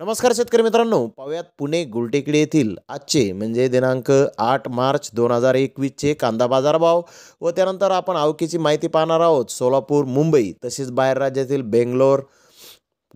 नमस्कार शेतकरी मित्रांनो पाहुयात पुणे गुलटेकडी येथील आजचे म्हणजे दिनांक आठ मार्च दोन हजार एकवीसचे कांदा बाजारभाव व त्यानंतर आपण आवकीची माहिती पाहणार आहोत सोलापूर मुंबई तसेच बाहेर राज्यातील बेंगलोर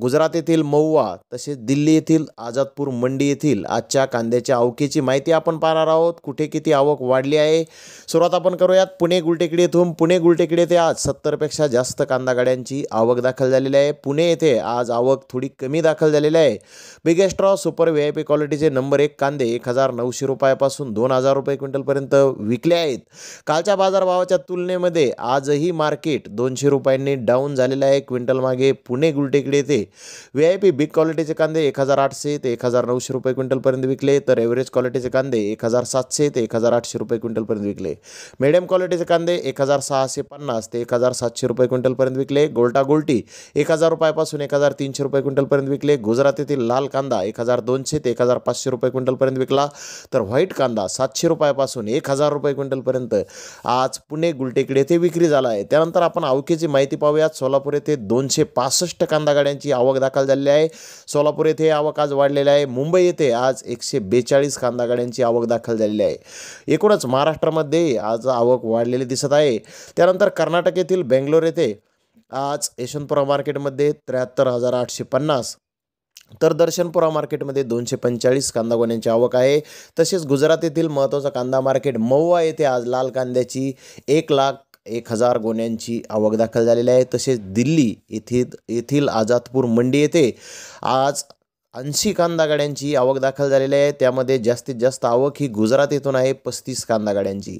गुजरात येथील महुआ तसेच दिल्ली येथील आझादपूर मंडी येथील आजच्या कांद्याच्या आवकीची माहिती आपण पाहणार आहोत कुठे किती आवक वाढली आहे सुरुवात आपण करूयात पुणे गुलटेकडी येथून पुणे गुलटेकडी येथे आज सत्तरपेक्षा जास्त कांदा गाड्यांची आवक दाखल झालेली आहे पुणे येथे आज आवक थोडी कमी दाखल झालेली आहे biggest raw super V I P क्वालिटीचे नंबर एक कांदे एक हजार नऊशे रुपयापासून दोन हजार रुपये क्विंटलपर्यंत विकले आहेत कालच्या बाजारभावाच्या तुलनेमध्ये आजही मार्केट दोनशे रुपयांनी डाऊन झालेलं आहे क्विंटलमागे पुणे गुलटेकडी येथे व्ही आय पी बिग क्वालिटीचे कांदे एक हजार आठशे ते एक हजार नऊशे रुपये क्विंटलपर्यंत विकले तर एव्हरेज क्वालिटीचे कांदे एक हजार सातशे ते एक हजार आठशे रुपये क्विंटलपर्यंत विकले मिडियम क्वालिटीचे कांदे एक हजार सहाशे पन्नास ते एक हजार सातशे रुपये क्विंटलपर्यंत विकले गोल्टा गोल्टी एक हजार रुपयापासून एक हजार तीनशे रुपये क्विंटलपर्यंत विकले येथील लाल कांदा एक हजार दोनशे ते एक हजार पाचशे रुपये क्विंटलपर्यंत विकला तर व्हाईट कांदा सातशे रुपयापासून एक हजार रुपये क्विंटलपर्यंत आज पुणे गुलटेकडे येथे विक्री झाला आहे त्यानंतर आपण अवकेची माहिती पाहूयात सोलापूर येथे दोनशे पासष्ट कांदा गाड्यांची आवक दाखल झालेली आहे सोलापूर येथे आवक आज वाढलेली आहे मुंबई येथे आज एकशे बेचाळीस कांदा गाड्यांची आवक दाखल झालेली आहे एकूणच महाराष्ट्रामध्ये आज आवक वाढलेली दिसत आहे त्यानंतर कर्नाटक येथील बेंगलोर येथे आज यशवंतपुरा मार्केटमध्ये त्र्याहत्तर हजार आठशे पन्नास तर दर्शनपुरा मार्केटमध्ये दोनशे पंचेचाळीस कांदा गोण्यांची आवक आहे तसेच गुजरात येथील महत्त्वाचा कांदा मार्केट मौवा येथे आज लाल कांद्याची एक लाख एक हजार गुन्ह्यांची आवक दाखल झालेली आहे तसेच दिल्ली येथील येथील आझादपूर मंडी येथे आज ऐंशी कांदा गाड्यांची आवक दाखल झालेली आहे त्यामध्ये जास्तीत जास्त आवक ही गुजरात येथून आहे पस्तीस कांदा गाड्यांची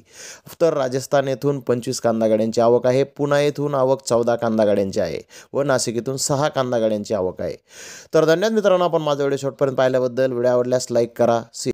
तर राजस्थान येथून पंचवीस कांदा गाड्यांची आवक आहे पुणे येथून आवक चौदा कांदा गाड्यांची आहे व नाशिक येथून सहा कांदा गाड्यांची आवक आहे तर धन्यवाद मित्रांनो आपण माझा व्हिडिओ शॉर्टपर्यंत पाहिल्याबद्दल व्हिडिओ आवडल्यास लाईक करा